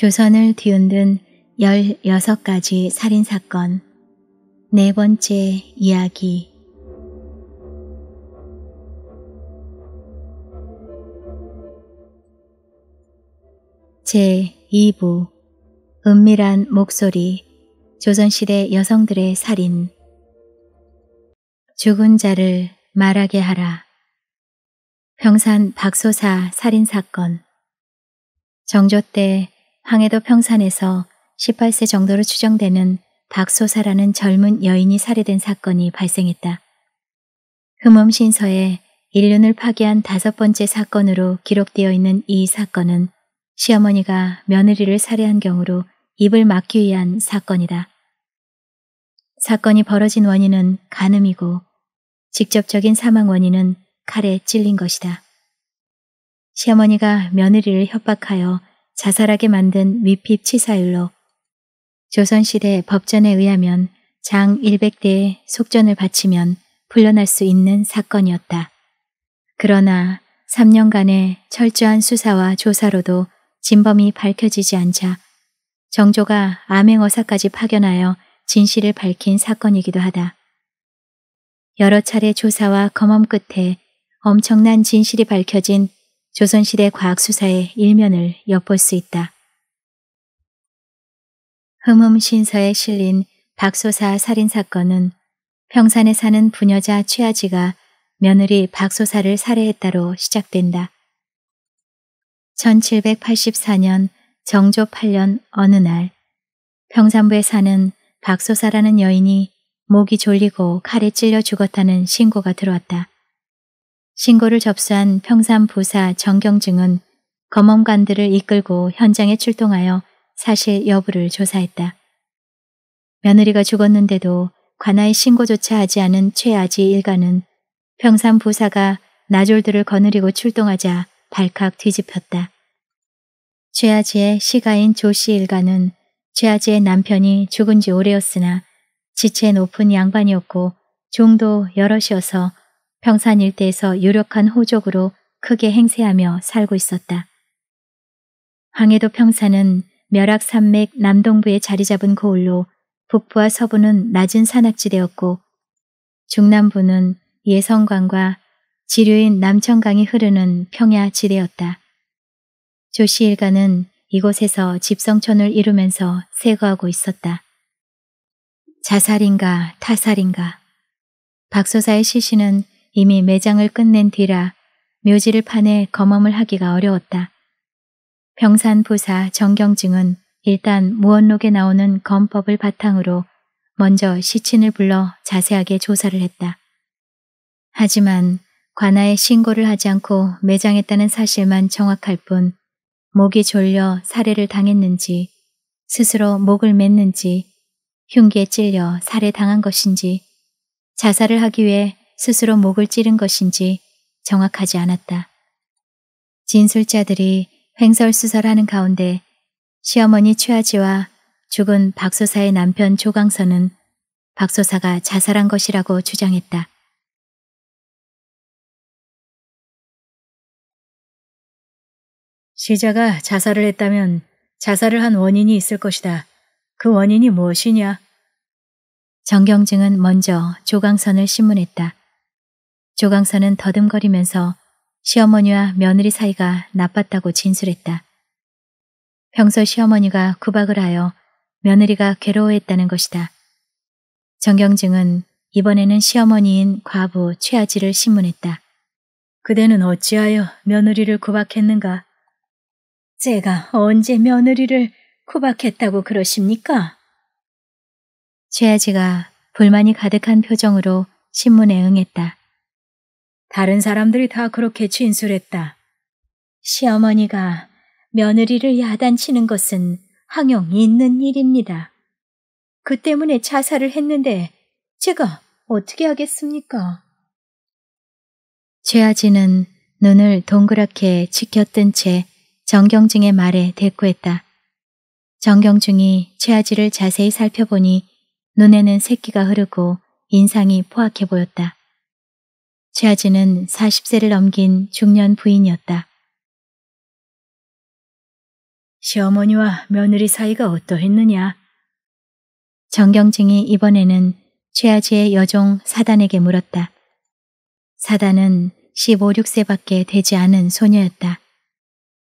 조선을 뒤흔든 16가지 살인사건 네 번째 이야기 제2부 은밀한 목소리 조선시대 여성들의 살인 죽은 자를 말하게 하라 평산 박소사 살인사건 정조 때 항해도 평산에서 18세 정도로 추정되는 박소사라는 젊은 여인이 살해된 사건이 발생했다. 흠엄신서에 인륜을 파괴한 다섯 번째 사건으로 기록되어 있는 이 사건은 시어머니가 며느리를 살해한 경우로 입을 막기 위한 사건이다. 사건이 벌어진 원인은 간음이고 직접적인 사망 원인은 칼에 찔린 것이다. 시어머니가 며느리를 협박하여 자살하게 만든 위핍 치사율로 조선시대 법전에 의하면 장 100대의 속전을 바치면 풀려날 수 있는 사건이었다. 그러나 3년간의 철저한 수사와 조사로도 진범이 밝혀지지 않자 정조가 암행어사까지 파견하여 진실을 밝힌 사건이기도 하다. 여러 차례 조사와 검험 끝에 엄청난 진실이 밝혀진 조선시대 과학수사의 일면을 엿볼 수 있다. 흠흠 신서에 실린 박소사 살인사건은 평산에 사는 부녀자 취아지가 며느리 박소사를 살해했다로 시작된다. 1784년 정조 8년 어느 날 평산부에 사는 박소사라는 여인이 목이 졸리고 칼에 찔려 죽었다는 신고가 들어왔다. 신고를 접수한 평산 부사 정경증은 검험관들을 이끌고 현장에 출동하여 사실 여부를 조사했다. 며느리가 죽었는데도 관아의 신고조차 하지 않은 최아지 일가는 평산 부사가 나졸들을 거느리고 출동하자 발칵 뒤집혔다. 최아지의 시가인 조씨 일가는 최아지의 남편이 죽은 지 오래였으나 지체 높은 양반이었고 종도 여럿이어서 평산 일대에서 유력한 호족으로 크게 행세하며 살고 있었다. 황해도 평산은 멸악산맥 남동부에 자리 잡은 고을로 북부와 서부는 낮은 산악지대였고 중남부는 예성강과 지류인 남천강이 흐르는 평야지대였다. 조씨 일가는 이곳에서 집성촌을 이루면서 세거하고 있었다. 자살인가 타살인가 박소사의 시신은 이미 매장을 끝낸 뒤라 묘지를 파내 검험을 하기가 어려웠다. 병산 부사 정경증은 일단 무언록에 나오는 검법을 바탕으로 먼저 시친을 불러 자세하게 조사를 했다. 하지만 관아에 신고를 하지 않고 매장했다는 사실만 정확할 뿐 목이 졸려 살해를 당했는지 스스로 목을 맸는지 흉기에 찔려 살해당한 것인지 자살을 하기 위해 스스로 목을 찌른 것인지 정확하지 않았다. 진술자들이 횡설수설하는 가운데 시어머니 최아지와 죽은 박소사의 남편 조강선은 박소사가 자살한 것이라고 주장했다. 시자가 자살을 했다면 자살을 한 원인이 있을 것이다. 그 원인이 무엇이냐? 정경증은 먼저 조강선을 심문했다 조강선은 더듬거리면서 시어머니와 며느리 사이가 나빴다고 진술했다. 평소 시어머니가 구박을 하여 며느리가 괴로워했다는 것이다. 정경증은 이번에는 시어머니인 과부 최아지를 신문했다. 그대는 어찌하여 며느리를 구박했는가? 제가 언제 며느리를 구박했다고 그러십니까? 최아지가 불만이 가득한 표정으로 신문에 응했다. 다른 사람들이 다 그렇게 진술했다. 시어머니가 며느리를 야단치는 것은 항용이 있는 일입니다. 그 때문에 자살을 했는데 제가 어떻게 하겠습니까? 최아진은 눈을 동그랗게 치켰던채정경중의 말에 대꾸했다. 정경중이 최아지를 자세히 살펴보니 눈에는 새끼가 흐르고 인상이 포악해 보였다. 최아진은 40세를 넘긴 중년 부인이었다. 시어머니와 며느리 사이가 어떠했느냐? 정경증이 이번에는 최아지의 여종 사단에게 물었다. 사단은 15, 6세밖에 되지 않은 소녀였다.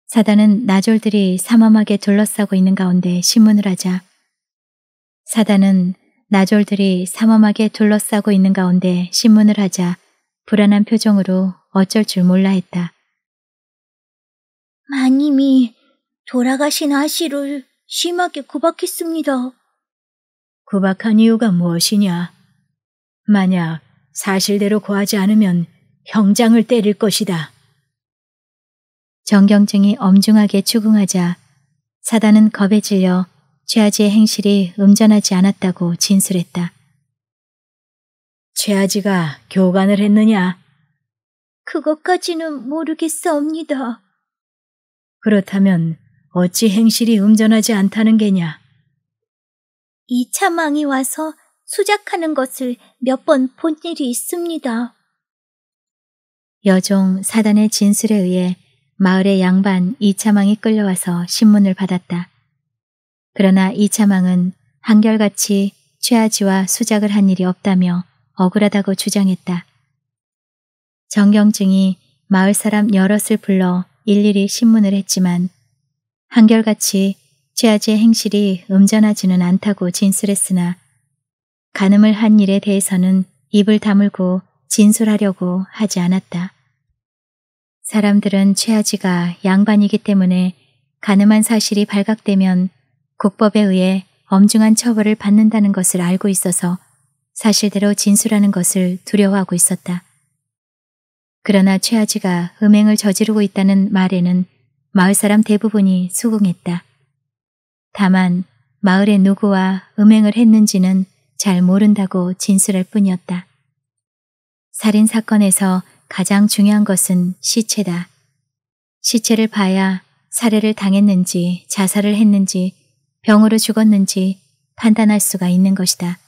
사단은 나졸들이 삼엄하게 둘러싸고 있는 가운데 신문을 하자. 사단은 나졸들이 삼엄하게 둘러싸고 있는 가운데 신문을 하자 불안한 표정으로 어쩔 줄 몰라 했다. 마님이 돌아가신 아씨를 심하게 구박했습니다. 구박한 이유가 무엇이냐? 만약 사실대로 구하지 않으면 형장을 때릴 것이다. 정경증이 엄중하게 추궁하자 사단은 겁에 질려 최아지의 행실이 음전하지 않았다고 진술했다. 최아지가 교관을 했느냐? 그것까지는 모르겠사옵니다. 그렇다면 어찌 행실이 음전하지 않다는 게냐? 이 차망이 와서 수작하는 것을 몇 번 본 일이 있습니다. 여종 사단의 진술에 의해 마을의 양반 이차망이 끌려와서 신문을 받았다. 그러나 이차망은 한결같이 최아지와 수작을 한 일이 없다며 억울하다고 주장했다. 정경증이 마을 사람 여럿을 불러 일일이 신문을 했지만 한결같이 최아지의 행실이 음전하지는 않다고 진술했으나 간음을 한 일에 대해서는 입을 다물고 진술하려고 하지 않았다. 사람들은 최아지가 양반이기 때문에 가늠한 사실이 발각되면 국법에 의해 엄중한 처벌을 받는다는 것을 알고 있어서 사실대로 진술하는 것을 두려워하고 있었다. 그러나 최아지가 음행을 저지르고 있다는 말에는 마을 사람 대부분이 수긍했다. 다만 마을에 누구와 음행을 했는지는 잘 모른다고 진술할 뿐이었다. 살인 사건에서 가장 중요한 것은 시체다. 시체를 봐야 살해를 당했는지 자살을 했는지 병으로 죽었는지 판단할 수가 있는 것이다.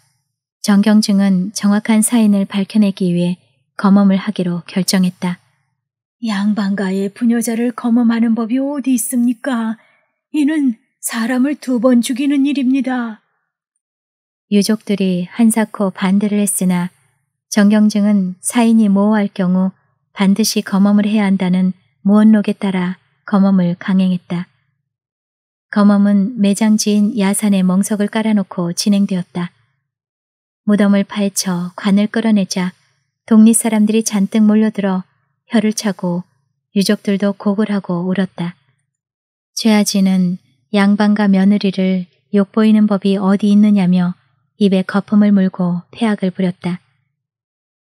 정경증은 정확한 사인을 밝혀내기 위해 검음을 하기로 결정했다. 양반가의 부녀자를 검험하는 법이 어디 있습니까? 이는 사람을 두 번 죽이는 일입니다. 유족들이 한사코 반대를 했으나 정경증은 사인이 모호할 경우 반드시 검험을 해야 한다는 무언록에 따라 검험을 강행했다. 검험은 매장지인 야산에 멍석을 깔아놓고 진행되었다. 무덤을 파헤쳐 관을 끌어내자 독립 사람들이 잔뜩 몰려들어 혀를 차고 유족들도 곡을 하고 울었다. 최아진은 양반과 며느리를 욕보이는 법이 어디 있느냐며 입에 거품을 물고 폐악을 부렸다.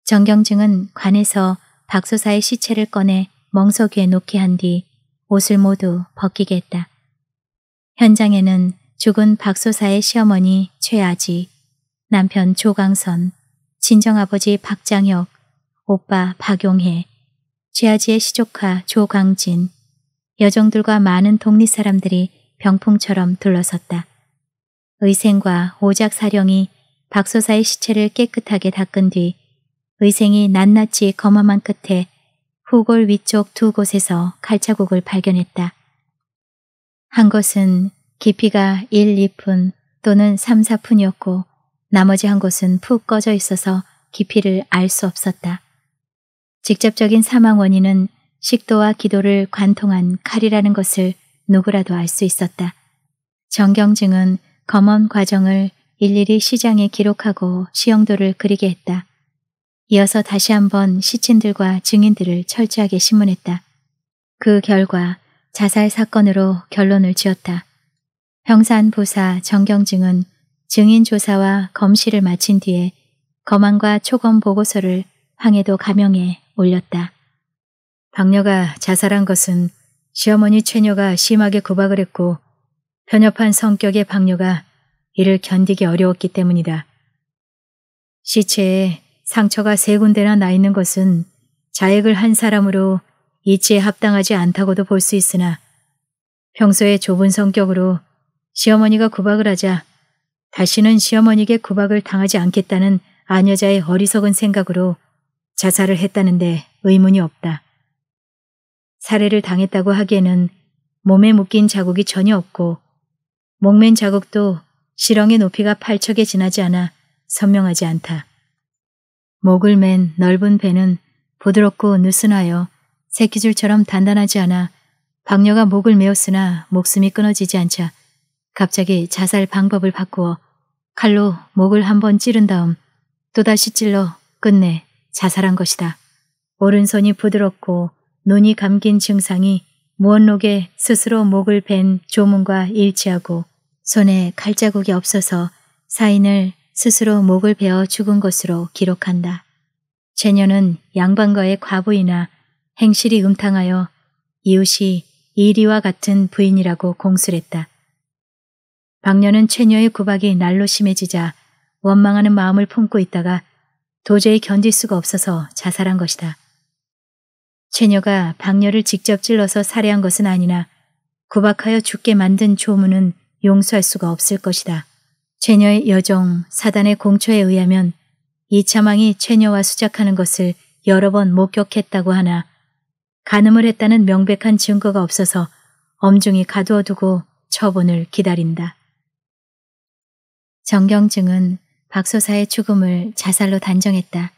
정경증은 관에서 박소사의 시체를 꺼내 멍석위에 놓게 한 뒤 옷을 모두 벗기게 했다. 현장에는 죽은 박소사의 시어머니 최아지, 남편 조강선, 친정아버지 박장혁, 오빠 박용혜 쥐아지의 시조카 조광진, 여정들과 많은 독립 사람들이 병풍처럼 둘러섰다. 의생과 오작 사령이 박소사의 시체를 깨끗하게 닦은 뒤 의생이 낱낱이 검험한 끝에 후골 위쪽 두 곳에서 칼자국을 발견했다. 한 곳은 깊이가 1, 2푼 또는 3, 4푼이었고 나머지 한 곳은 푹 꺼져 있어서 깊이를 알 수 없었다. 직접적인 사망 원인은 식도와 기도를 관통한 칼이라는 것을 누구라도 알 수 있었다. 정경증은 검언 과정을 일일이 시장에 기록하고 시형도를 그리게 했다. 이어서 다시 한번 시친들과 증인들을 철저하게 심문했다. 그 결과 자살 사건으로 결론을 지었다. 평산 부사 정경증은 증인 조사와 검시를 마친 뒤에 검안과 초검 보고서를 황해도 가명에 올렸다. 박녀가 자살한 것은 시어머니 최녀가 심하게 구박을 했고 편협한 성격의 박녀가 이를 견디기 어려웠기 때문이다. 시체에 상처가 세 군데나 나 있는 것은 자액을 한 사람으로 이치에 합당하지 않다고도 볼 수 있으나 평소에 좁은 성격으로 시어머니가 구박을 하자 다시는 시어머니에게 구박을 당하지 않겠다는 아녀자의 어리석은 생각으로 자살을 했다는데 의문이 없다. 살해를 당했다고 하기에는 몸에 묶인 자국이 전혀 없고 목맨 자국도 실렁의 높이가 팔척에 지나지 않아 선명하지 않다. 목을 맨 넓은 배는 부드럽고 느슨하여 새끼줄처럼 단단하지 않아 박녀가 목을 메었으나 목숨이 끊어지지 않자 갑자기 자살 방법을 바꾸어 칼로 목을 한 번 찌른 다음 또다시 찔러 끝내 자살한 것이다. 오른손이 부드럽고 눈이 감긴 증상이 무언록에 스스로 목을 벤 조문과 일치하고 손에 칼자국이 없어서 사인을 스스로 목을 베어 죽은 것으로 기록한다. 제녀는 양반과의 과부이나 행실이 음탕하여 이웃이 이리와 같은 부인이라고 공술했다. 박녀는 최녀의 구박이 날로 심해지자 원망하는 마음을 품고 있다가 도저히 견딜 수가 없어서 자살한 것이다. 최녀가 박녀를 직접 찔러서 살해한 것은 아니나 구박하여 죽게 만든 조문은 용서할 수가 없을 것이다. 최녀의 여정 사단의 공처에 의하면 이차망이 최녀와 수작하는 것을 여러 번 목격했다고 하나 간음을 했다는 명백한 증거가 없어서 엄중히 가두어두고 처분을 기다린다. 정경증은 박소사의 죽음을 자살로 단정했다.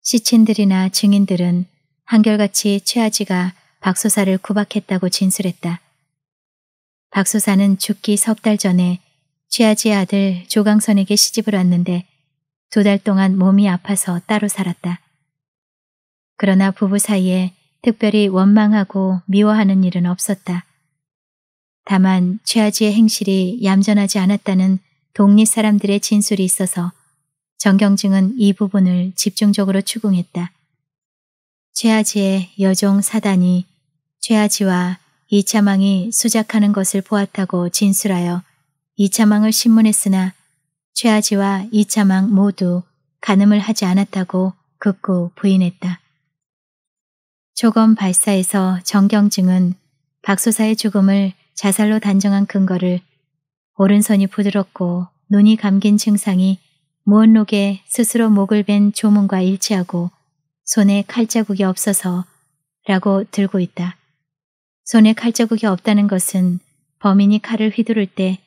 시친들이나 증인들은 한결같이 최아지가 박소사를 구박했다고 진술했다. 박소사는 죽기 석 달 전에 최아지의 아들 조강선에게 시집을 왔는데 두 달 동안 몸이 아파서 따로 살았다. 그러나 부부 사이에 특별히 원망하고 미워하는 일은 없었다. 다만 최아지의 행실이 얌전하지 않았다는 독립 사람들의 진술이 있어서 정경증은 이 부분을 집중적으로 추궁했다. 최아지의 여종 사단이 최아지와 이차망이 수작하는 것을 보았다고 진술하여 이차망을 신문했으나최아지와 이차망 모두 가늠을 하지 않았다고 극구 부인했다. 조검 발사에서 정경증은 박소사의 죽음을 자살로 단정한 근거를 오른손이 부드럽고 눈이 감긴 증상이 무언록에 스스로 목을 벤 조문과 일치하고 손에 칼자국이 없어서 라고 들고 있다. 손에 칼자국이 없다는 것은 범인이 칼을 휘두를 때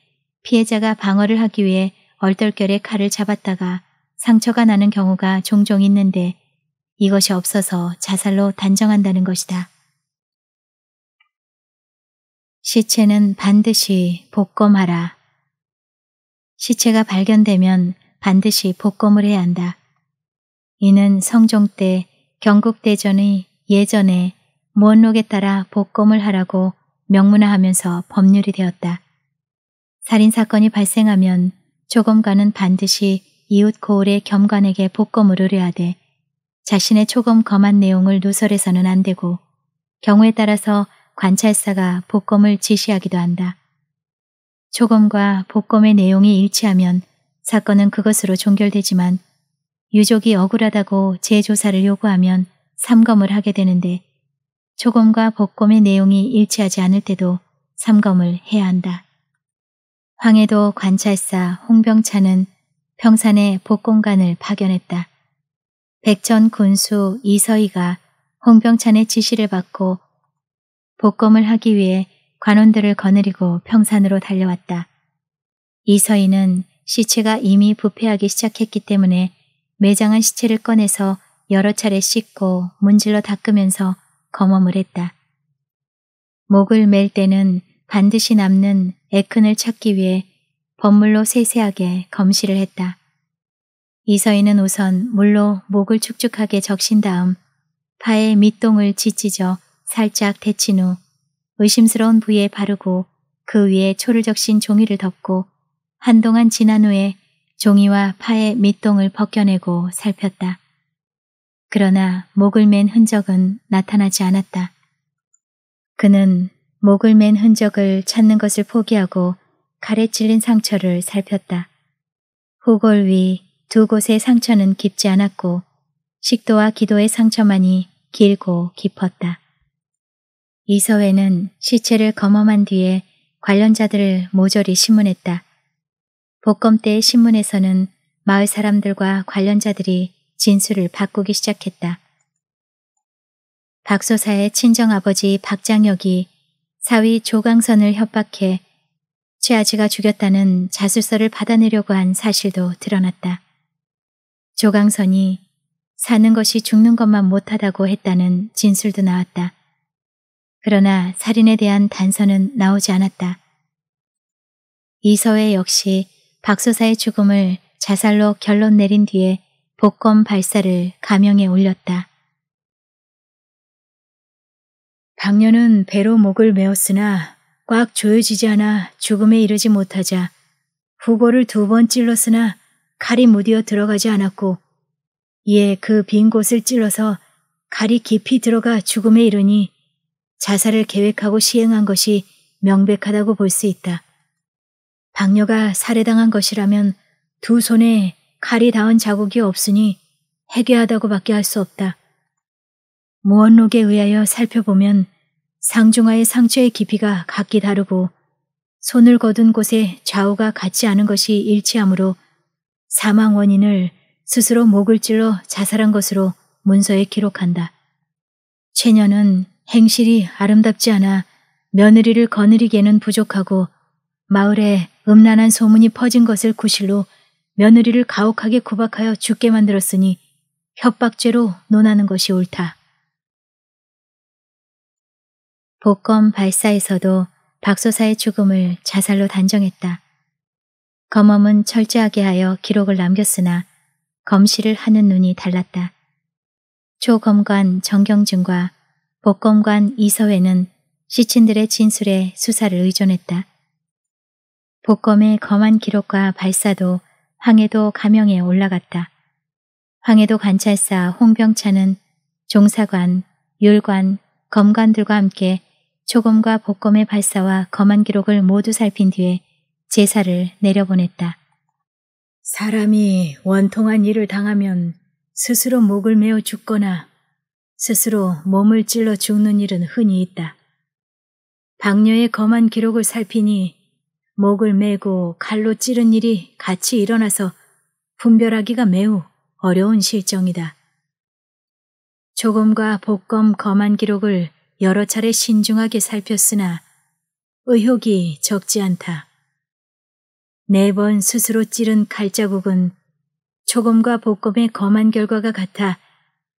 피해자가 방어를 하기 위해 얼떨결에 칼을 잡았다가 상처가 나는 경우가 종종 있는데 이것이 없어서 자살로 단정한다는 것이다. 시체는 반드시 복검하라. 시체가 발견되면 반드시 복검을 해야 한다. 이는 성종 때 경국대전의 예전에 무언록에 따라 복검을 하라고 명문화하면서 법률이 되었다. 살인사건이 발생하면 조검관은 반드시 이웃 고을의 겸관에게 복검을 의뢰하되 자신의 초검 검한 내용을 누설해서는 안 되고 경우에 따라서 관찰사가 복검을 지시하기도 한다. 조검과 복검의 내용이 일치하면 사건은 그것으로 종결되지만 유족이 억울하다고 재조사를 요구하면 삼검을 하게 되는데 조검과 복검의 내용이 일치하지 않을 때도 삼검을 해야 한다. 황해도 관찰사 홍병찬은 평산의 복공관을 파견했다. 백천 군수 이서희가 홍병찬의 지시를 받고 복검을 하기 위해 관원들을 거느리고 평산으로 달려왔다. 이서희는 시체가 이미 부패하기 시작했기 때문에 매장한 시체를 꺼내서 여러 차례 씻고 문질러 닦으면서 검험을 했다. 목을 맬 때는 반드시 남는 에큰을 찾기 위해 법물로 세세하게 검시를 했다. 이서희는 우선 물로 목을 축축하게 적신 다음 파의 밑동을 지찢어 살짝 데친 후 의심스러운 부위에 바르고 그 위에 초를 적신 종이를 덮고 한동안 지난 후에 종이와 파의 밑동을 벗겨내고 살폈다. 그러나 목을 맨 흔적은 나타나지 않았다. 그는 목을 맨 흔적을 찾는 것을 포기하고 가래 찔린 상처를 살폈다. 호골 위 두 곳의 상처는 깊지 않았고 식도와 기도의 상처만이 길고 깊었다. 이서회는 시체를 검험한 뒤에 관련자들을 모조리 신문했다. 복검 때 신문에서는 마을 사람들과 관련자들이 진술을 바꾸기 시작했다. 박소사의 친정아버지 박장혁이 사위 조강선을 협박해 최아지가 죽였다는 자술서를 받아내려고 한 사실도 드러났다. 조강선이 사는 것이 죽는 것만 못하다고 했다는 진술도 나왔다. 그러나 살인에 대한 단서는 나오지 않았다. 이서회 역시 박소사의 죽음을 자살로 결론 내린 뒤에 복검 발사를 가명에 올렸다. 박녀는 배로 목을 메었으나 꽉 조여지지 않아 죽음에 이르지 못하자 후고를 두 번 찔렀으나 칼이 무디어 들어가지 않았고 이에 그 빈 곳을 찔러서 칼이 깊이 들어가 죽음에 이르니 자살을 계획하고 시행한 것이 명백하다고 볼 수 있다. 박녀가 살해당한 것이라면 두 손에 칼이 닿은 자국이 없으니 해괴하다고밖에 할 수 없다. 무언록에 의하여 살펴보면 상중하의 상처의 깊이가 각기 다르고 손을 거둔 곳에 좌우가 같지 않은 것이 일치하므로 사망 원인을 스스로 목을 찔러 자살한 것으로 문서에 기록한다. 체녀는 행실이 아름답지 않아 며느리를 거느리기에는 부족하고 마을에 음란한 소문이 퍼진 것을 구실로 며느리를 가혹하게 구박하여 죽게 만들었으니 협박죄로 논하는 것이 옳다. 복검 발사에서도 박소사의 죽음을 자살로 단정했다. 검엄은 철저하게 하여 기록을 남겼으나 검시를 하는 눈이 달랐다. 초검관 정경준과 복검관 이서회는 시친들의 진술에 수사를 의존했다. 복검의 검안 기록과 발사도 황해도 가명에 올라갔다. 황해도 관찰사 홍병찬은 종사관, 율관, 검관들과 함께 초검과 복검의 발사와 검안 기록을 모두 살핀 뒤에 제사를 내려보냈다. 사람이 원통한 일을 당하면 스스로 목을 메어 죽거나 스스로 몸을 찔러 죽는 일은 흔히 있다. 박녀의 거만 기록을 살피니 목을 메고 칼로 찌른 일이 같이 일어나서 분별하기가 매우 어려운 실정이다. 조검과 복검 거만 기록을 여러 차례 신중하게 살폈으나 의혹이 적지 않다. 네 번 스스로 찌른 칼자국은 초검과 복검의 검한 결과가 같아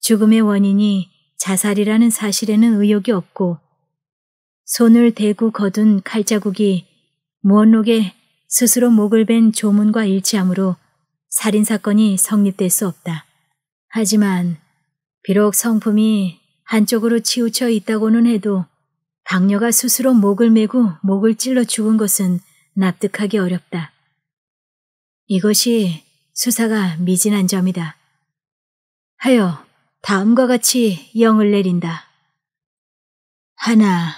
죽음의 원인이 자살이라는 사실에는 의혹이 없고 손을 대고 거둔 칼자국이 무언록에 스스로 목을 벤 조문과 일치하므로 살인사건이 성립될 수 없다. 하지만 비록 성품이 한쪽으로 치우쳐 있다고는 해도 박녀가 스스로 목을 메고 목을 찔러 죽은 것은 납득하기 어렵다. 이것이 수사가 미진한 점이다. 하여 다음과 같이 영을 내린다. 하나,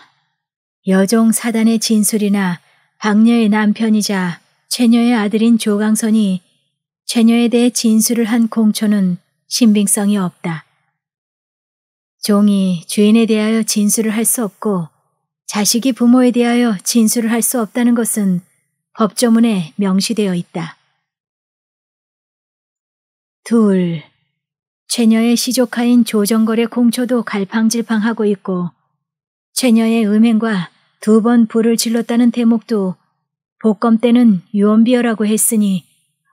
여종 사단의 진술이나 박녀의 남편이자 최녀의 아들인 조강선이 최녀에 대해 진술을 한 공초는 신빙성이 없다. 종이 주인에 대하여 진술을 할 수 없고 자식이 부모에 대하여 진술을 할 수 없다는 것은 법조문에 명시되어 있다. 둘, 최녀의 시조카인 조정걸의 공초도 갈팡질팡하고 있고 최녀의 음행과 두 번 불을 질렀다는 대목도 복검 때는 유언비어라고 했으니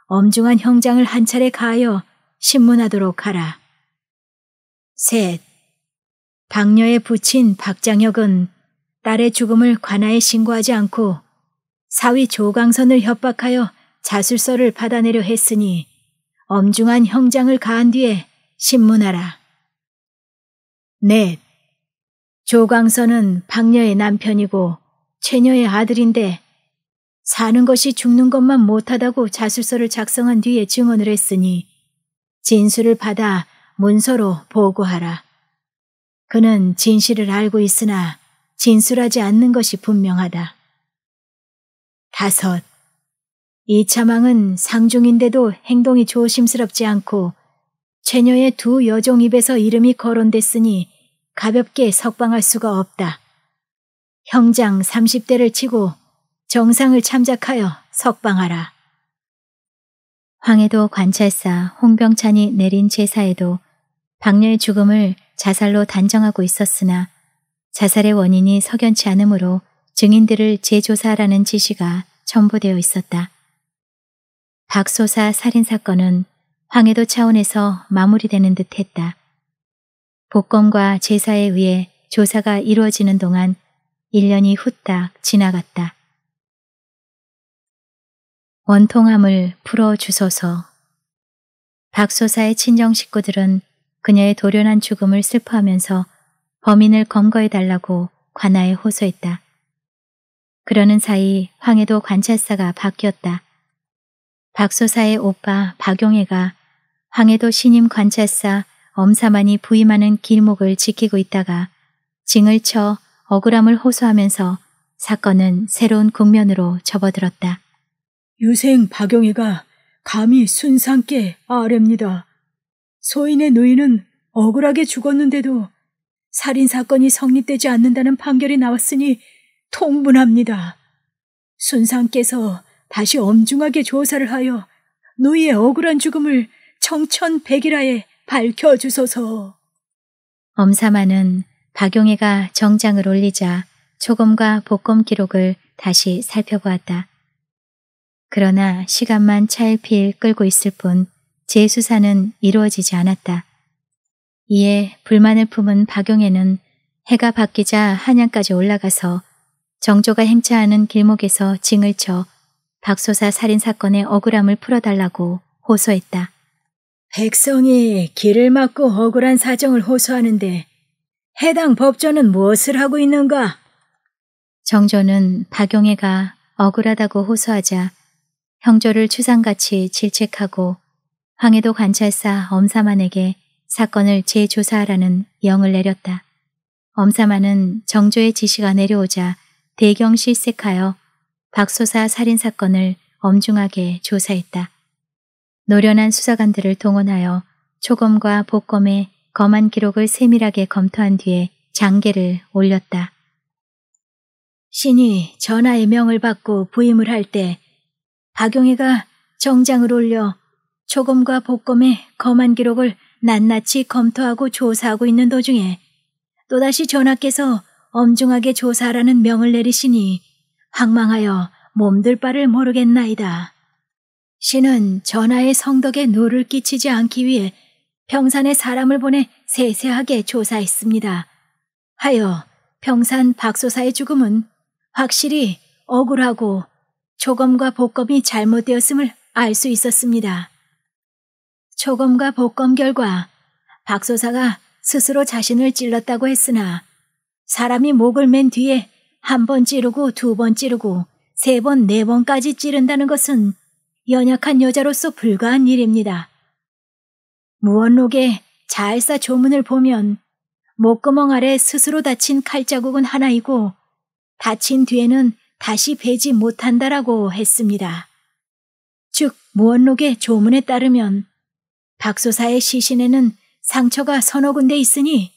엄중한 형장을 한 차례 가하여 신문하도록 하라. 셋, 박녀의 부친 박장혁은 딸의 죽음을 관하에 신고하지 않고 사위 조강선을 협박하여 자술서를 받아내려 했으니 엄중한 형장을 가한 뒤에 신문하라. 넷. 조광선은 박녀의 남편이고 최녀의 아들인데 사는 것이 죽는 것만 못하다고 자술서를 작성한 뒤에 증언을 했으니 진술을 받아 문서로 보고하라. 그는 진실을 알고 있으나 진술하지 않는 것이 분명하다. 다섯. 이 차망은 상중인데도 행동이 조심스럽지 않고 최녀의 두 여종 입에서 이름이 거론됐으니 가볍게 석방할 수가 없다. 형장 30대를 치고 정상을 참작하여 석방하라. 황해도 관찰사 홍병찬이 내린 제사에도 박녀의 죽음을 자살로 단정하고 있었으나 자살의 원인이 석연치 않으므로 증인들을 재조사라는 지시가 첨부되어 있었다. 박소사 살인사건은 황해도 차원에서 마무리되는 듯 했다. 복권과 제사에 의해 조사가 이루어지는 동안 1년이 후딱 지나갔다. 원통함을 풀어주소서. 박소사의 친정 식구들은 그녀의 도련한 죽음을 슬퍼하면서 범인을 검거해달라고 관아에 호소했다. 그러는 사이 황해도 관찰사가 바뀌었다. 박소사의 오빠 박용애가 황해도 신임 관찰사 엄사만이 부임하는 길목을 지키고 있다가 징을 쳐 억울함을 호소하면서 사건은 새로운 국면으로 접어들었다. 유생 박용애가 감히 순상께 아랩니다. 소인의 노인은 억울하게 죽었는데도 살인사건이 성립되지 않는다는 판결이 나왔으니 통분합니다. 순상께서 다시 엄중하게 조사를 하여 노이의 억울한 죽음을 청천백일하에 밝혀주소서. 엄사마는 박용애가 정장을 올리자 초검과 복검 기록을 다시 살펴보았다. 그러나 시간만 차일피일 끌고 있을 뿐 재수사는 이루어지지 않았다. 이에 불만을 품은 박용애는 해가 바뀌자 한양까지 올라가서 정조가 행차하는 길목에서 징을 쳐 박소사 살인사건의 억울함을 풀어달라고 호소했다. 백성이 길을 막고 억울한 사정을 호소하는데 해당 법조는 무엇을 하고 있는가? 정조는 박용애가 억울하다고 호소하자 형조를 추상같이 질책하고 황해도 관찰사 엄사만에게 사건을 재조사하라는 영을 내렸다. 엄사만은 정조의 지시가 내려오자 대경 실색하여 박소사 살인사건을 엄중하게 조사했다. 노련한 수사관들을 동원하여 초검과 복검의 검안 기록을 세밀하게 검토한 뒤에 장계를 올렸다. 신이 전하의 명을 받고 부임을 할 때 박용희가 정장을 올려 초검과 복검의 검안 기록을 낱낱이 검토하고 조사하고 있는 도중에 또다시 전하께서 엄중하게 조사하라는 명을 내리시니 항망하여 몸둘 바를 모르겠나이다. 신은 전하의 성덕에 누를 끼치지 않기 위해 평산에 사람을 보내 세세하게 조사했습니다. 하여 평산 박소사의 죽음은 확실히 억울하고 조검과 복검이 잘못되었음을 알 수 있었습니다. 조검과 복검 결과 박소사가 스스로 자신을 찔렀다고 했으나 사람이 목을 맨 뒤에 한번 찌르고 두 번 찌르고 세 번, 네 번까지 찌른다는 것은 연약한 여자로서 불가한 일입니다. 무언록에 자 잘사 조문을 보면 목구멍 아래 스스로 다친 칼자국은 하나이고 다친 뒤에는 다시 베지 못한다라고 했습니다. 즉 무언록의 조문에 따르면 박소사의 시신에는 상처가 서너 군데 있으니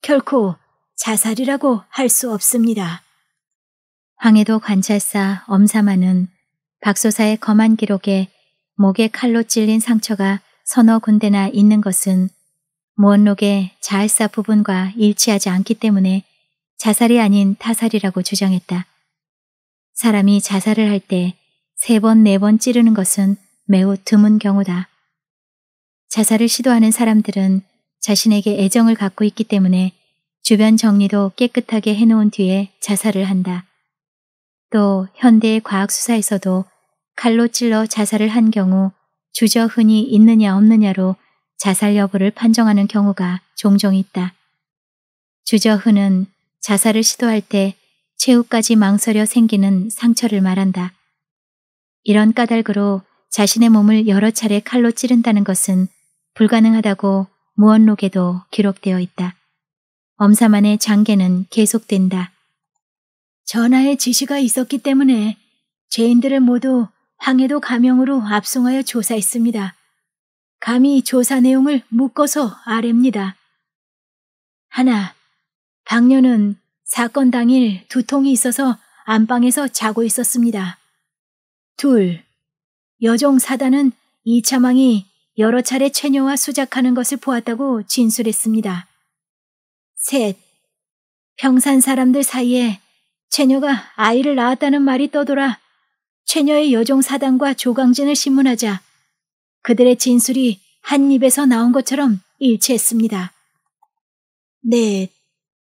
결코 자살이라고 할 수 없습니다. 황해도 관찰사 엄사마는 박소사의 검한 기록에 목에 칼로 찔린 상처가 서너 군데나 있는 것은 무언록의 자살사 부분과 일치하지 않기 때문에 자살이 아닌 타살이라고 주장했다. 사람이 자살을 할 때 세 번, 네 번 찌르는 것은 매우 드문 경우다. 자살을 시도하는 사람들은 자신에게 애정을 갖고 있기 때문에 주변 정리도 깨끗하게 해놓은 뒤에 자살을 한다. 또 현대 의 과학수사에서도 칼로 찔러 자살을 한 경우 주저 흔이 있느냐 없느냐로 자살 여부를 판정하는 경우가 종종 있다. 주저 흔은 자살을 시도할 때 최후까지 망설여 생기는 상처를 말한다. 이런 까닭으로 자신의 몸을 여러 차례 칼로 찌른다는 것은 불가능하다고 무언록에도 기록되어 있다. 엄사만의 장계는 계속된다. 전하의 지시가 있었기 때문에 죄인들을 모두 황해도 가명으로 압송하여 조사했습니다. 감히 조사 내용을 묶어서 아랩니다. 하나, 박녀는 사건 당일 두통이 있어서 안방에서 자고 있었습니다. 둘, 여종 사단은 이차망이 여러 차례 최녀와 수작하는 것을 보았다고 진술했습니다. 셋, 평산 사람들 사이에 채녀가 아이를 낳았다는 말이 떠돌아 채녀의 여종 사당과 조강진을 심문하자 그들의 진술이 한 입에서 나온 것처럼 일치했습니다. 네,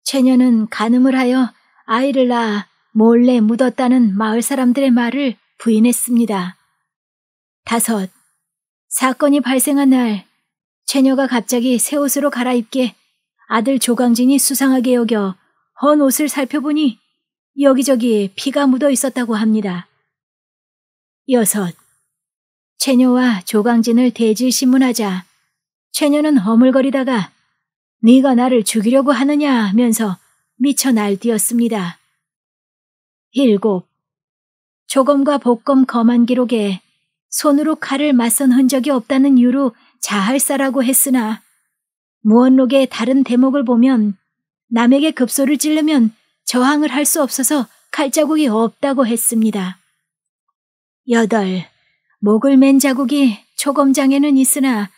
채녀는 간음을 하여 아이를 낳아 몰래 묻었다는 마을 사람들의 말을 부인했습니다. 다섯, 사건이 발생한 날 채녀가 갑자기 새 옷으로 갈아입게 아들 조강진이 수상하게 여겨 헌 옷을 살펴보니 여기저기 피가 묻어 있었다고 합니다. 여섯. 최녀와 조강진을 대질신문하자 채녀는 허물거리다가 네가 나를 죽이려고 하느냐 하면서 미쳐 날뛰었습니다. 일곱. 조검과 복검 검안 기록에 손으로 칼을 맞선 흔적이 없다는 이유로 자할사라고 했으나 무언록의 다른 대목을 보면 남에게 급소를 찌르면 저항을 할 수 없어서 칼자국이 없다고 했습니다. 여덟 목을 맨 자국이 초검장에는 있으나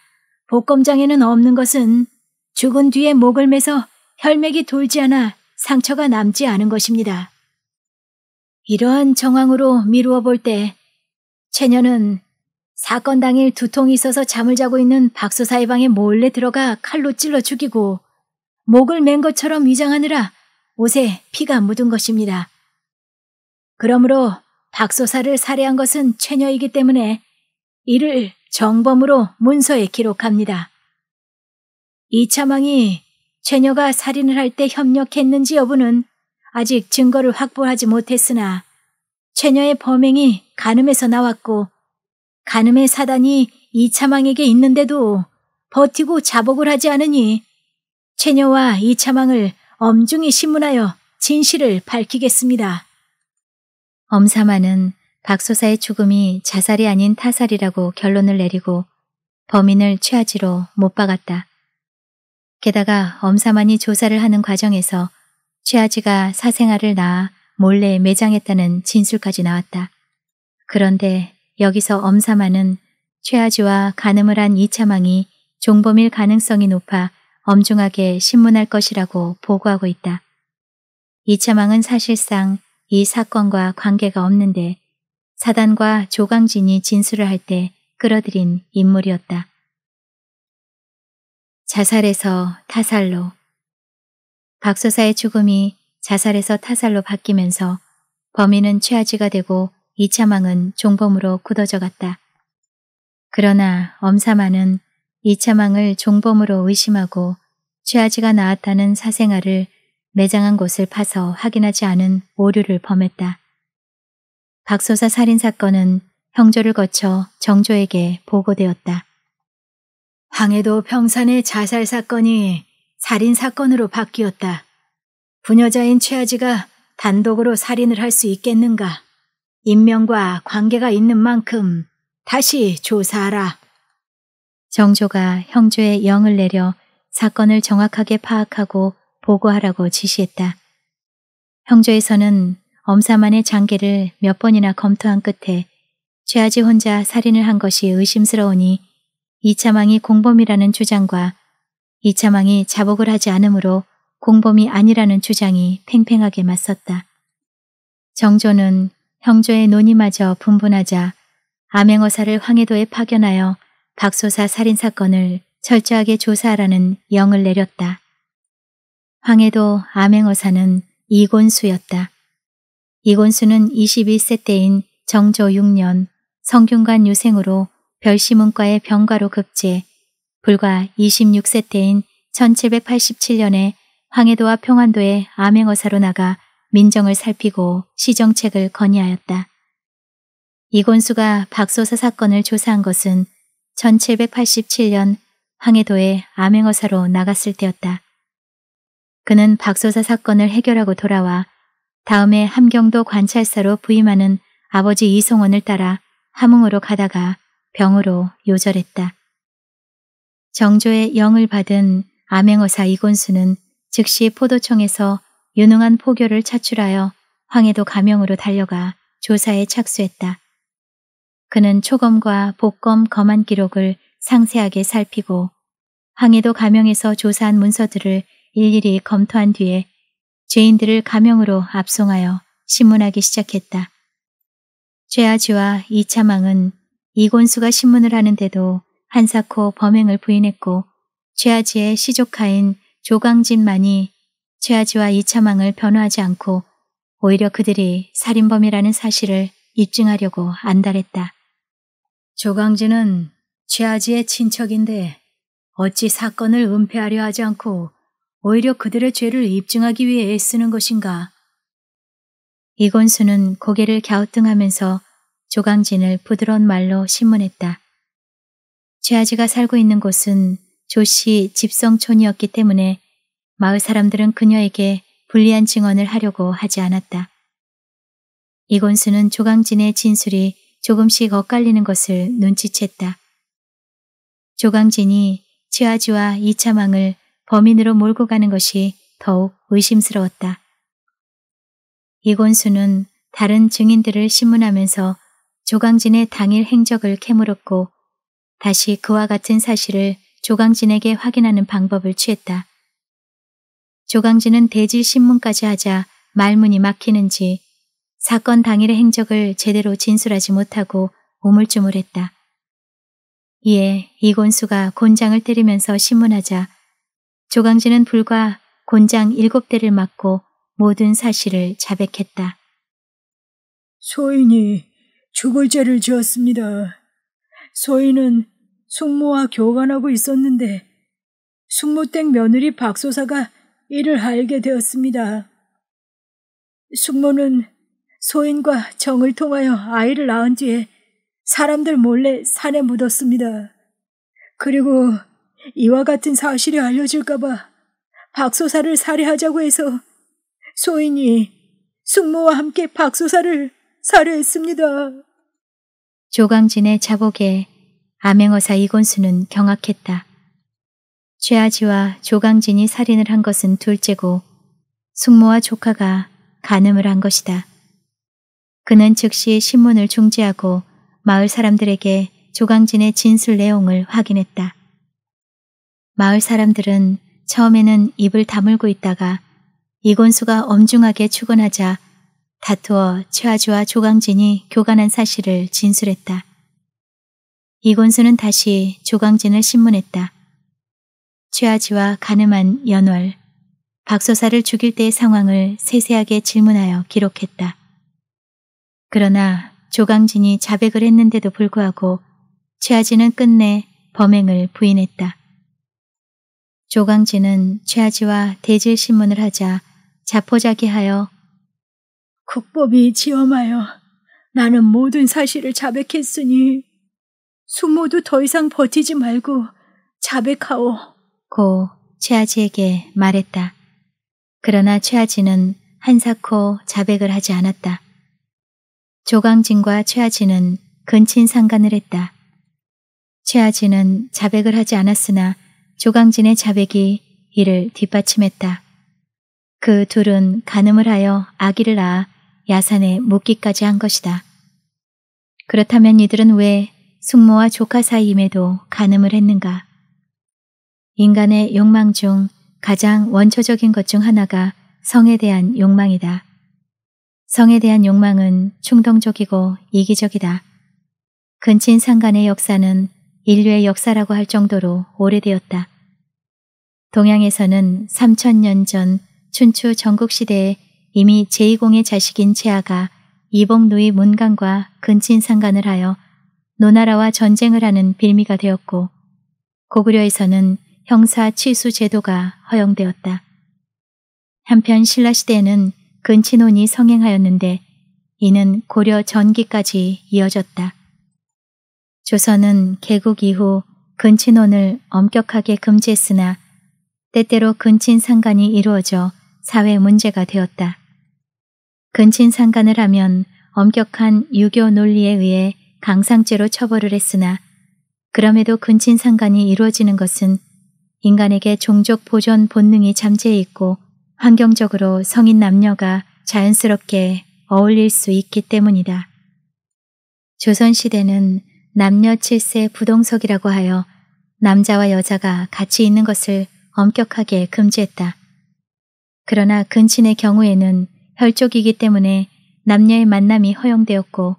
복검장에는 없는 것은 죽은 뒤에 목을 매서 혈맥이 돌지 않아 상처가 남지 않은 것입니다. 이러한 정황으로 미루어 볼때 채녀는 사건 당일 두통이 있어서 잠을 자고 있는 박수사의 방에 몰래 들어가 칼로 찔러 죽이고 목을 맨 것처럼 위장하느라 옷에 피가 묻은 것입니다. 그러므로 박소사를 살해한 것은 최녀이기 때문에 이를 정범으로 문서에 기록합니다. 이차망이 최녀가 살인을 할 때 협력했는지 여부는 아직 증거를 확보하지 못했으나 최녀의 범행이 간음에서 나왔고 간음의 사단이 이차망에게 있는데도 버티고 자복을 하지 않으니 최녀와 이차망을 엄중히 심문하여 진실을 밝히겠습니다. 엄사마는 박소사의 죽음이 자살이 아닌 타살이라고 결론을 내리고 범인을 취하지로 못 박았다. 게다가 엄사만이 조사를 하는 과정에서 최아지가 사생아를 낳아 몰래 매장했다는 진술까지 나왔다. 그런데 여기서 엄사만은 최아지와 간음을 한 이차망이 종범일 가능성이 높아 엄중하게 신문할 것이라고 보고하고 있다. 이차망은 사실상 이 사건과 관계가 없는데 사단과 조강진이 진술을 할 때 끌어들인 인물이었다. 자살에서 타살로 박소사의 죽음이 자살에서 타살로 바뀌면서 범인은 최하지가 되고 이차망은 종범으로 굳어져 갔다. 그러나 엄사만은 이차망을 종범으로 의심하고 최아지가나왔다는사생활을 매장한 곳을 파서 확인하지 않은 오류를 범했다. 박소사 살인사건은 형조를 거쳐 정조에게 보고되었다. 황해도 평산의 자살 사건이 살인 사건으로 바뀌었다. 부녀자인 최아지가 단독으로 살인을 할 수 있겠는가? 인명과 관계가 있는 만큼 다시 조사하라. 정조가 형조의 영을 내려 사건을 정확하게 파악하고 보고하라고 지시했다. 형조에서는 엄사만의 장계를 몇 번이나 검토한 끝에 최아지 혼자 살인을 한 것이 의심스러우니 이차망이 공범이라는 주장과 이차망이 자복을 하지 않으므로 공범이 아니라는 주장이 팽팽하게 맞섰다. 정조는 형조의 논의마저 분분하자 암행어사를 황해도에 파견하여 박소사 살인사건을 철저하게 조사하라는 영을 내렸다. 황해도 암행어사는 이곤수였다. 이곤수는 2 1세 때인 정조 6년 성균관 유생으로 별시문과의 병가로 급제, 불과 26세 때인 1787년에 황해도와 평안도의 암행어사로 나가 민정을 살피고 시정책을 건의하였다. 이곤수가 박소사 사건을 조사한 것은 1787년 황해도에 암행어사로 나갔을 때였다. 그는 박소사 사건을 해결하고 돌아와 다음에 함경도 관찰사로 부임하는 아버지 이송원을 따라 함흥으로 가다가 병으로 요절했다. 정조의 영을 받은 암행어사 이곤수는 즉시 포도청에서 유능한 포교를 차출하여 황해도 가명으로 달려가 조사에 착수했다. 그는 초검과 복검 검안 기록을 상세하게 살피고 황해도 가명에서 조사한 문서들을 일일이 검토한 뒤에 죄인들을 가명으로 압송하여 신문하기 시작했다. 최아지와 이차망은 이곤수가 신문을 하는데도 한사코 범행을 부인했고 최아지의 시조카인 조강진만이 최아지와 이차망을 변호하지 않고 오히려 그들이 살인범이라는 사실을 입증하려고 안달했다. 조강진은 최아지의 친척인데 어찌 사건을 은폐하려 하지 않고 오히려 그들의 죄를 입증하기 위해 애쓰는 것인가. 이건수는 고개를 갸우뚱하면서 조강진을 부드러운 말로 심문했다 최아지가 살고 있는 곳은 조씨 집성촌이었기 때문에 마을 사람들은 그녀에게 불리한 증언을 하려고 하지 않았다. 이건수는 조강진의 진술이 조금씩 엇갈리는 것을 눈치챘다. 조강진이 지아지와 이차망을 범인으로 몰고 가는 것이 더욱 의심스러웠다. 이곤수는 다른 증인들을 신문하면서 조강진의 당일 행적을 캐물었고 다시 그와 같은 사실을 조강진에게 확인하는 방법을 취했다. 조강진은 대질신문까지 하자 말문이 막히는지 사건 당일의 행적을 제대로 진술하지 못하고 오물쭈물했다. 이에 이곤수가 곤장을 때리면서 심문하자 조강진은 불과 곤장 일곱 대를 맞고 모든 사실을 자백했다. 소인이 죽을 죄를 지었습니다. 소인은 숙모와 교관하고 있었는데 숙모댁 며느리 박소사가 이를 알게 되었습니다. 숙모는 소인과 정을 통하여 아이를 낳은 뒤에 사람들 몰래 산에 묻었습니다. 그리고 이와 같은 사실이 알려질까봐 박소사를 살해하자고 해서 소인이 숙모와 함께 박소사를 살해했습니다. 조강진의 자복에 암행어사 이곤수는 경악했다. 최아지와 조강진이 살인을 한 것은 둘째고 숙모와 조카가 간음을 한 것이다. 그는 즉시 신문을 중지하고 마을 사람들에게 조강진의 진술 내용을 확인했다. 마을 사람들은 처음에는 입을 다물고 있다가 이곤수가 엄중하게 추근하자 다투어 최아주와 조강진이 교간한 사실을 진술했다. 이곤수는 다시 조강진을 신문했다. 최아지와 가늠한 연월, 박소사를 죽일 때의 상황을 세세하게 질문하여 기록했다. 그러나 조강진이 자백을 했는데도 불구하고 최아진은 끝내 범행을 부인했다. 조강진은 최아지와 대질신문을 하자 자포자기하여 국법이 지엄하여 나는 모든 사실을 자백했으니 수모도 더 이상 버티지 말고 자백하오. 고 최아지에게 말했다. 그러나 최아지는 한사코 자백을 하지 않았다. 조강진과 최하진은 근친 상간을 했다. 최하진은 자백을 하지 않았으나 조강진의 자백이 이를 뒷받침했다. 그 둘은 간음을 하여 아기를 낳아 야산에 묻기까지 한 것이다. 그렇다면 이들은 왜 숙모와 조카 사이임에도 간음을 했는가? 인간의 욕망 중 가장 원초적인 것 중 하나가 성에 대한 욕망이다. 성에 대한 욕망은 충동적이고 이기적이다. 근친 상간의 역사는 인류의 역사라고 할 정도로 오래되었다. 동양에서는 3천년 전 춘추 전국시대에 이미 제2공의 자식인 제아가 이봉누이문강과 근친 상간을 하여 노나라와 전쟁을 하는 빌미가 되었고 고구려에서는 형사 치수 제도가 허용되었다. 한편 신라시대에는 근친혼이 성행하였는데 이는 고려 전기까지 이어졌다. 조선은 개국 이후 근친혼을 엄격하게 금지했으나 때때로 근친상간이 이루어져 사회 문제가 되었다. 근친상간을 하면 엄격한 유교 논리에 의해 강상죄로 처벌을 했으나 그럼에도 근친상간이 이루어지는 것은 인간에게 종족 보존 본능이 잠재해 있고 환경적으로 성인 남녀가 자연스럽게 어울릴 수 있기 때문이다. 조선시대는 남녀 칠세 부동석이라고 하여 남자와 여자가 같이 있는 것을 엄격하게 금지했다. 그러나 근친의 경우에는 혈족이기 때문에 남녀의 만남이 허용되었고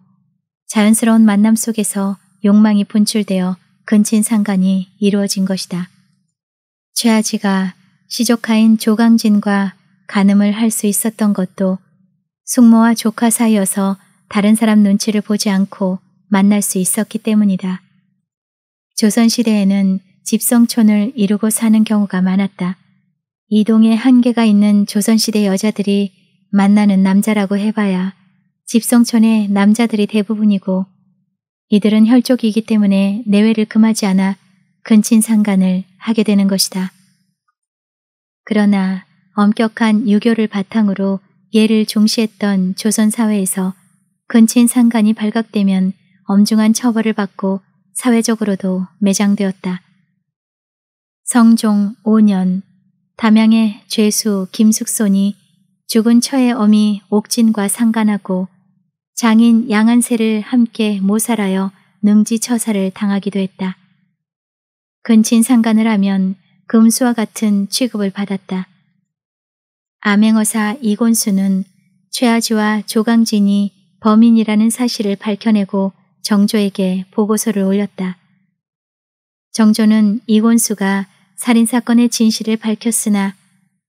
자연스러운 만남 속에서 욕망이 분출되어 근친 상간이 이루어진 것이다. 최아지가 시조카인 조강진과 가늠을 할 수 있었던 것도 숙모와 조카 사이여서 다른 사람 눈치를 보지 않고 만날 수 있었기 때문이다. 조선시대에는 집성촌을 이루고 사는 경우가 많았다. 이동에 한계가 있는 조선시대 여자들이 만나는 남자라고 해봐야 집성촌의 남자들이 대부분이고 이들은 혈족이기 때문에 내외를 금하지 않아 근친상간을 하게 되는 것이다. 그러나 엄격한 유교를 바탕으로 예를 중시했던 조선 사회에서 근친 상간이 발각되면 엄중한 처벌을 받고 사회적으로도 매장되었다. 성종 5년 담양의 죄수 김숙손이 죽은 처의 어미 옥진과 상간하고 장인 양한세를 함께 모살하여 능지 처사를 당하기도 했다. 근친 상간을 하면 금수와 같은 취급을 받았다. 암행어사 이곤수는 최아지와 조강진이 범인이라는 사실을 밝혀내고 정조에게 보고서를 올렸다. 정조는 이곤수가 살인사건의 진실을 밝혔으나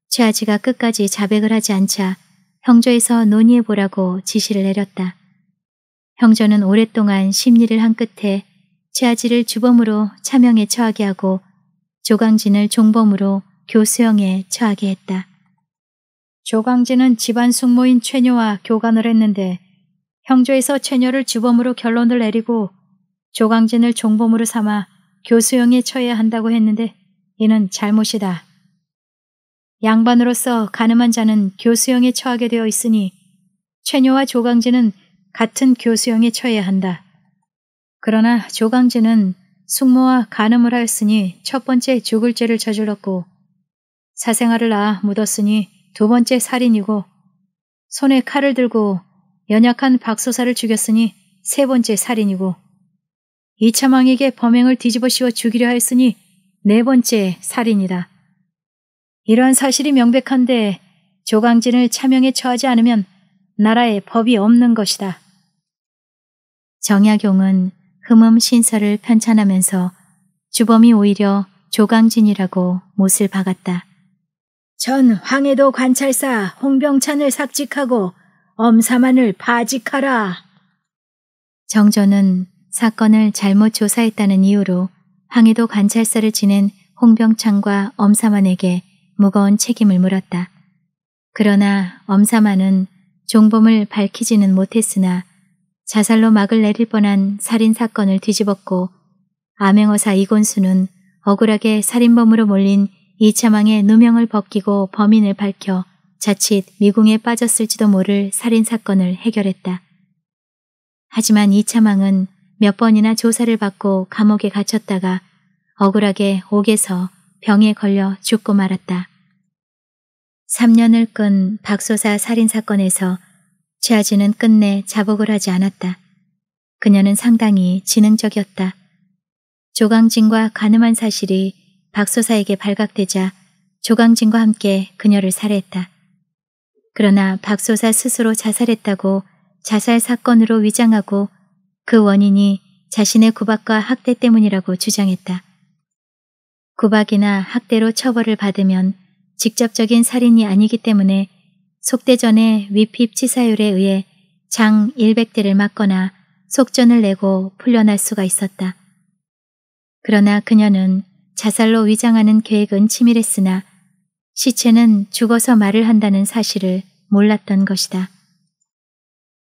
최아지가 끝까지 자백을 하지 않자 형조에서 논의해보라고 지시를 내렸다. 형조는 오랫동안 심리를 한 끝에 최아지를 주범으로 차명에 처하게 하고 조강진을 종범으로 교수형에 처하게 했다. 조강진은 집안 숙모인 최녀와 교간을 했는데 형조에서 최녀를 주범으로 결론을 내리고 조강진을 종범으로 삼아 교수형에 처해야 한다고 했는데 이는 잘못이다. 양반으로서 가늠한 자는 교수형에 처하게 되어 있으니 최녀와 조강진은 같은 교수형에 처해야 한다. 그러나 조강진은 숙모와 간음을 하였으니 첫 번째 죽을 죄를 저질렀고 사생아를 낳아 묻었으니 두 번째 살인이고 손에 칼을 들고 연약한 박소사를 죽였으니 세 번째 살인이고 이차망에게 범행을 뒤집어 씌워 죽이려 하였으니 네 번째 살인이다. 이러한 사실이 명백한데 조강진을 차명에 처하지 않으면 나라에 법이 없는 것이다. 정약용은 흠음 신설을 편찬하면서 주범이 오히려 조강진이라고 못을 박았다. 전 황해도 관찰사 홍병찬을 삭직하고 엄사만을 파직하라. 정조는 사건을 잘못 조사했다는 이유로 황해도 관찰사를 지낸 홍병찬과 엄사만에게 무거운 책임을 물었다. 그러나 엄사만은 종범을 밝히지는 못했으나 자살로 막을 내릴 뻔한 살인 사건을 뒤집었고 암행어사 이곤수는 억울하게 살인범으로 몰린 이차망의 누명을 벗기고 범인을 밝혀 자칫 미궁에 빠졌을지도 모를 살인 사건을 해결했다. 하지만 이차망은 몇 번이나 조사를 받고 감옥에 갇혔다가 억울하게 옥에서 병에 걸려 죽고 말았다. 3년을 끈 박소사 살인 사건에서 최아진은 끝내 자복을 하지 않았다. 그녀는 상당히 지능적이었다. 조강진과 가늠한 사실이 박소사에게 발각되자 조강진과 함께 그녀를 살해했다. 그러나 박소사 스스로 자살했다고 자살 사건으로 위장하고 그 원인이 자신의 구박과 학대 때문이라고 주장했다. 구박이나 학대로 처벌을 받으면 직접적인 살인이 아니기 때문에 속대전의 위핍 치사율에 의해 장 100대를 맞거나 속전을 내고 풀려날 수가 있었다. 그러나 그녀는 자살로 위장하는 계획은 치밀했으나 시체는 죽어서 말을 한다는 사실을 몰랐던 것이다.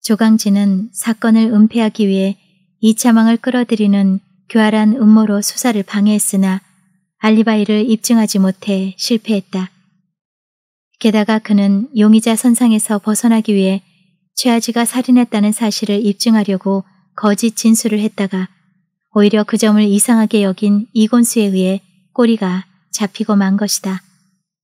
조강진은 사건을 은폐하기 위해 이차망을 끌어들이는 교활한 음모로 수사를 방해했으나 알리바이를 입증하지 못해 실패했다. 게다가 그는 용의자 선상에서 벗어나기 위해 최아지가 살인했다는 사실을 입증하려고 거짓 진술을 했다가 오히려 그 점을 이상하게 여긴 이곤수에 의해 꼬리가 잡히고 만 것이다.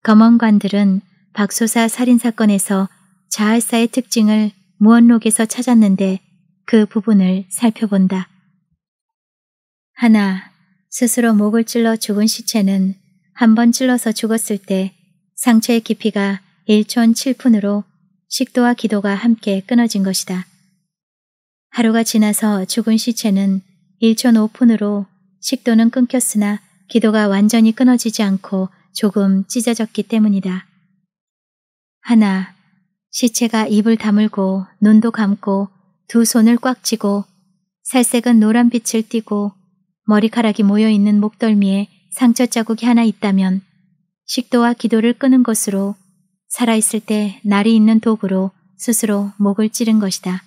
검언관들은 박소사 살인사건에서 자할사의 특징을 무언록에서 찾았는데 그 부분을 살펴본다. 하나, 스스로 목을 찔러 죽은 시체는 한 번 찔러서 죽었을 때 상처의 깊이가 1촌 7푼으로 식도와 기도가 함께 끊어진 것이다. 하루가 지나서 죽은 시체는 1촌 5푼으로 식도는 끊겼으나 기도가 완전히 끊어지지 않고 조금 찢어졌기 때문이다. 하나, 시체가 입을 다물고 눈도 감고 두 손을 꽉 쥐고 살색은 노란 빛을 띠고 머리카락이 모여있는 목덜미에 상처 자국이 하나 있다면 식도와 기도를 끄는 것으로 살아있을 때 날이 있는 도구로 스스로 목을 찌른 것이다.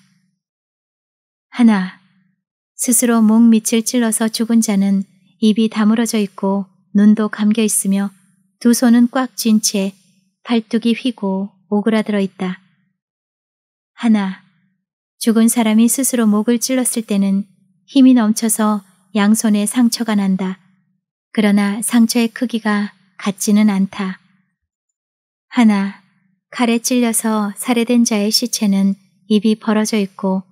하나, 스스로 목 밑을 찔러서 죽은 자는 입이 다물어져 있고 눈도 감겨 있으며 두 손은 꽉 쥔 채 팔뚝이 휘고 오그라들어 있다. 하나, 죽은 사람이 스스로 목을 찔렀을 때는 힘이 넘쳐서 양손에 상처가 난다. 그러나 상처의 크기가 같지는 않다. 하나, 칼에 찔려서 살해된 자의 시체는 입이 벌어져 있고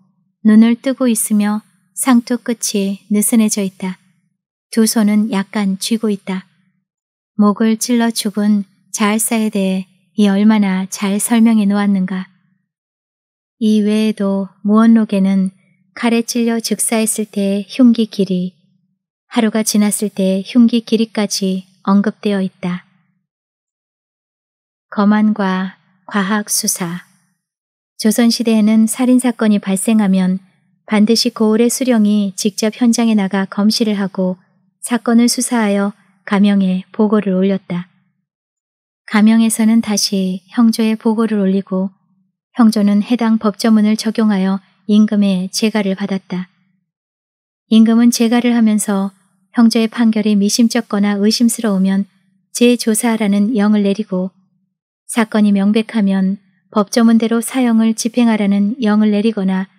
눈을 뜨고 있으며 상투 끝이 느슨해져 있다. 두 손은 약간 쥐고 있다. 목을 찔러 죽은 자알사에 대해 이 얼마나 잘 설명해 놓았는가. 이 외에도 무언록에는 칼에 찔려 즉사했을 때의 흉기 길이, 하루가 지났을 때의 흉기 길이까지 언급되어 있다. 검안과 과학 수사. 조선시대에는 살인사건이 발생하면 반드시 고을의 수령이 직접 현장에 나가 검시를 하고 사건을 수사하여 가명에 보고를 올렸다. 가명에서는 다시 형조에 보고를 올리고 형조는 해당 법조문을 적용하여 임금의 재가를 받았다. 임금은 재가를 하면서 형제의 판결이 미심쩍거나 의심스러우면 재조사하라는 영을 내리고 사건이 명백하면 법조문대로 사형을 집행하라는 영을 내리거나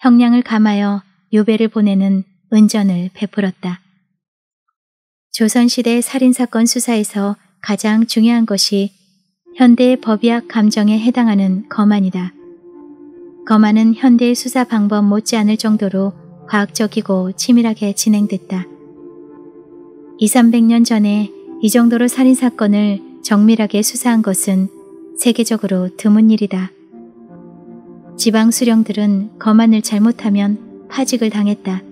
형량을 감하여 유배를 보내는 은전을 베풀었다. 조선시대 살인사건 수사에서 가장 중요한 것이 현대의 법의학 감정에 해당하는 거만이다거만은 현대의 수사 방법 못지않을 정도로 과학적이고 치밀하게 진행됐다. 2, 300년 전에 이 정도로 살인 사건을 정밀하게 수사한 것은 세계적으로 드문 일이다. 지방 수령들은 거만을 잘못하면 파직을 당했다.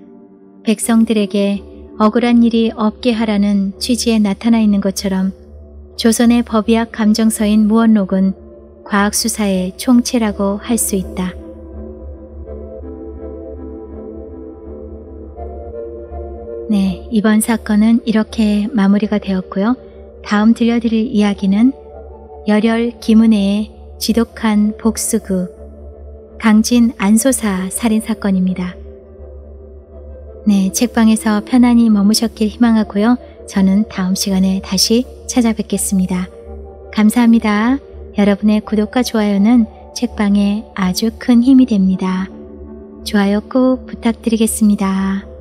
백성들에게 억울한 일이 없게 하라는 취지에 나타나 있는 것처럼 조선의 법의학 감정서인 무언록은 과학수사의 총체라고 할 수 있다. 네, 이번 사건은 이렇게 마무리가 되었고요. 다음 들려드릴 이야기는 열혈 김은혜의 지독한 복수극 강진 안소사 살인사건입니다. 네, 책방에서 편안히 머무셨길 희망하고요. 저는 다음 시간에 다시 찾아뵙겠습니다. 감사합니다. 여러분의 구독과 좋아요는 책방에 아주 큰 힘이 됩니다. 좋아요 꼭 부탁드리겠습니다.